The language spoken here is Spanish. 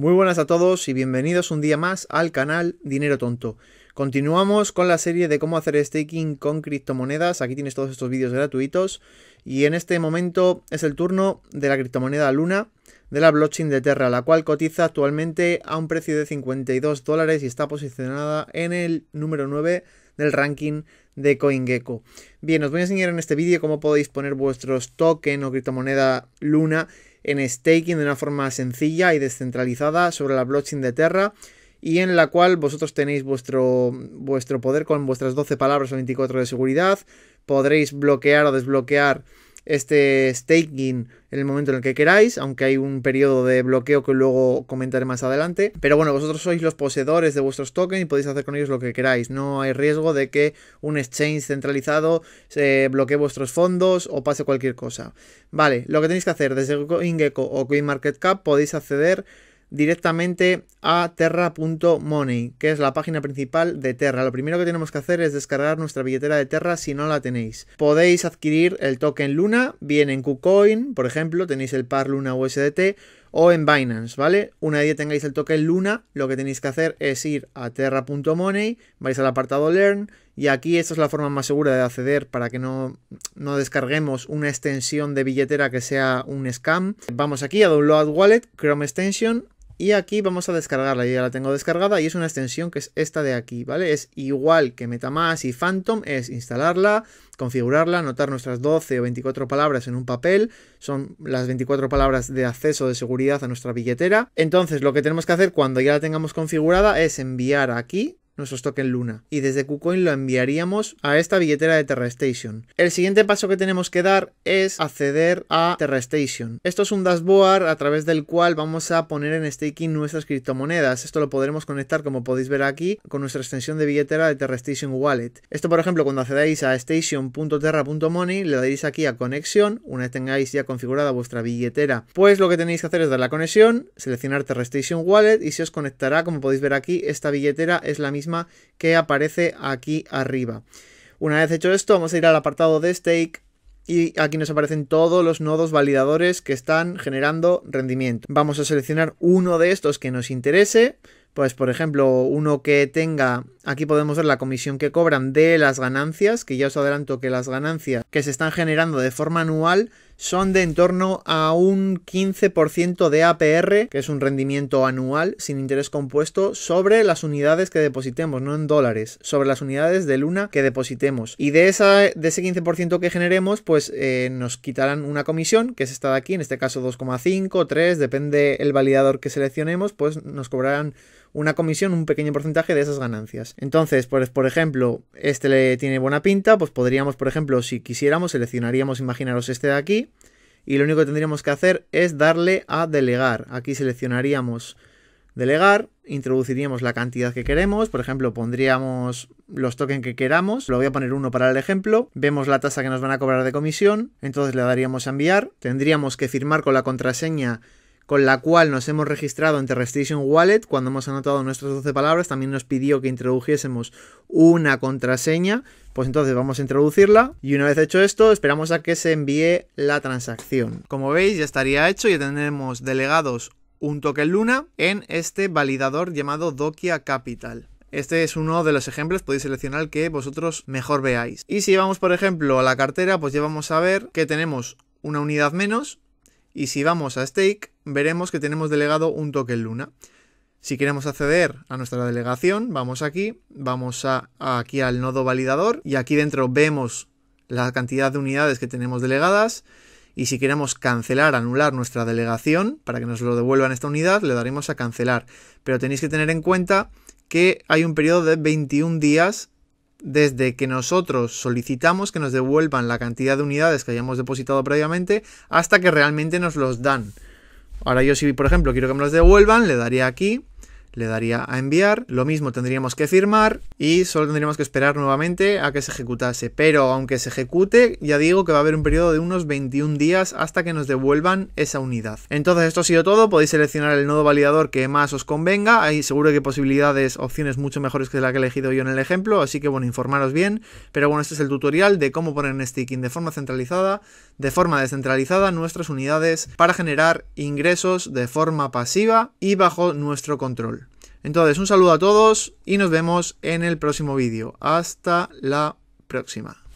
Muy buenas a todos y bienvenidos un día más al canal Dinero Tonto. Continuamos con la serie de cómo hacer staking con criptomonedas. Aquí tienes todos estos vídeos gratuitos. Y en este momento es el turno de la criptomoneda Luna de la blockchain de Terra, la cual cotiza actualmente a un precio de 52 dólares y está posicionada en el número 9 del ranking de CoinGecko. Bien, os voy a enseñar en este vídeo cómo podéis poner vuestros tokens o criptomoneda Luna en staking de una forma sencilla y descentralizada sobre la blockchain de Terra y en la cual vosotros tenéis vuestro, vuestro poder con vuestras 12 palabras o 24 de seguridad, podréis bloquear o desbloquear este staking en el momento en el que queráis, aunque hay un periodo de bloqueo que luego comentaré más adelante. Pero bueno, vosotros sois los poseedores de vuestros tokens y podéis hacer con ellos lo que queráis. No hay riesgo de que un exchange centralizado se eh, bloquee vuestros fondos o pase cualquier cosa. Vale, lo que tenéis que hacer desde CoinGecko o CoinMarketCap podéis acceder directamente a terra.money, que es la página principal de Terra. Lo primero que tenemos que hacer es descargar nuestra billetera de Terra si no la tenéis. Podéis adquirir el token Luna, bien en KuCoin, por ejemplo, tenéis el par Luna USDT o en Binance, ¿vale? Una vez tengáis el token Luna, lo que tenéis que hacer es ir a terra.money, vais al apartado Learn y aquí esta es la forma más segura de acceder para que no, no descarguemos una extensión de billetera que sea un scam. Vamos aquí a Download Wallet, Chrome Extension y aquí vamos a descargarla, ya la tengo descargada y es una extensión que es esta de aquí, ¿vale? Es igual que Metamask y Phantom, es instalarla, configurarla, anotar nuestras 12 o 24 palabras en un papel, son las 24 palabras de acceso de seguridad a nuestra billetera. Entonces lo que tenemos que hacer cuando ya la tengamos configurada es enviar aquí nuestros token Luna. Y desde KuCoin lo enviaríamos a esta billetera de Terra Station. El siguiente paso que tenemos que dar es acceder a Terra Station. Esto es un dashboard a través del cual vamos a poner en staking nuestras criptomonedas. Esto lo podremos conectar, como podéis ver aquí, con nuestra extensión de billetera de Station Wallet. Esto, por ejemplo, cuando accedáis a station.terra.money, le daréis aquí a conexión. Una vez tengáis ya configurada vuestra billetera, pues lo que tenéis que hacer es dar la conexión, seleccionar Terra Station Wallet y se os conectará, como podéis ver aquí, esta billetera es la misma que aparece aquí arriba. Una vez hecho esto, vamos a ir al apartado de stake y aquí nos aparecen todos los nodos validadores que están generando rendimiento. Vamos a seleccionar uno de estos que nos interese. Pues por ejemplo, uno que tenga, aquí podemos ver la comisión que cobran de las ganancias, que ya os adelanto que las ganancias que se están generando de forma anual son de en torno a un 15% de APR, que es un rendimiento anual sin interés compuesto, sobre las unidades que depositemos, no en dólares, sobre las unidades de Luna que depositemos. Y de, esa, de ese 15% que generemos, pues eh, nos quitarán una comisión, que es esta de aquí, en este caso 2,5, 3, depende el validador que seleccionemos, pues nos cobrarán una comisión, un pequeño porcentaje de esas ganancias. Entonces, pues, por ejemplo, este le tiene buena pinta, pues podríamos, por ejemplo, si quisiéramos, seleccionaríamos, imaginaros este de aquí, y lo único que tendríamos que hacer es darle a delegar. Aquí seleccionaríamos delegar, introduciríamos la cantidad que queremos, por ejemplo, pondríamos los tokens que queramos, lo voy a poner uno para el ejemplo, vemos la tasa que nos van a cobrar de comisión, entonces le daríamos a enviar, tendríamos que firmar con la contraseña con la cual nos hemos registrado en Terrestation Wallet. Cuando hemos anotado nuestras 12 palabras, también nos pidió que introdujiésemos una contraseña. Pues entonces vamos a introducirla y una vez hecho esto, esperamos a que se envíe la transacción. Como veis, ya estaría hecho ya tenemos delegados un token Luna en este validador llamado Dokia Capital. Este es uno de los ejemplos, podéis seleccionar el que vosotros mejor veáis. Y si vamos, por ejemplo, a la cartera, pues ya vamos a ver que tenemos una unidad menos, y si vamos a stake, veremos que tenemos delegado un token Luna. Si queremos acceder a nuestra delegación, vamos aquí, vamos aquí al nodo validador y aquí dentro vemos la cantidad de unidades que tenemos delegadas. Y si queremos cancelar, anular nuestra delegación para que nos lo devuelvan esta unidad, le daremos a cancelar. Pero tenéis que tener en cuenta que hay un periodo de 21 días desde que nosotros solicitamos que nos devuelvan la cantidad de unidades que hayamos depositado previamente hasta que realmente nos los dan. Ahora yo si, por ejemplo, quiero que me los devuelvan, le daría aquí le daría a enviar, lo mismo tendríamos que firmar y solo tendríamos que esperar nuevamente a que se ejecutase. Pero aunque se ejecute, ya digo que va a haber un periodo de unos 21 días hasta que nos devuelvan esa unidad. Entonces esto ha sido todo, podéis seleccionar el nodo validador que más os convenga, hay seguro que posibilidades, opciones mucho mejores que la que he elegido yo en el ejemplo, así que bueno, informaros bien, pero bueno, este es el tutorial de cómo poner en staking de forma centralizada, de forma descentralizada nuestras unidades para generar ingresos de forma pasiva y bajo nuestro control. Entonces, un saludo a todos y nos vemos en el próximo vídeo. Hasta la próxima.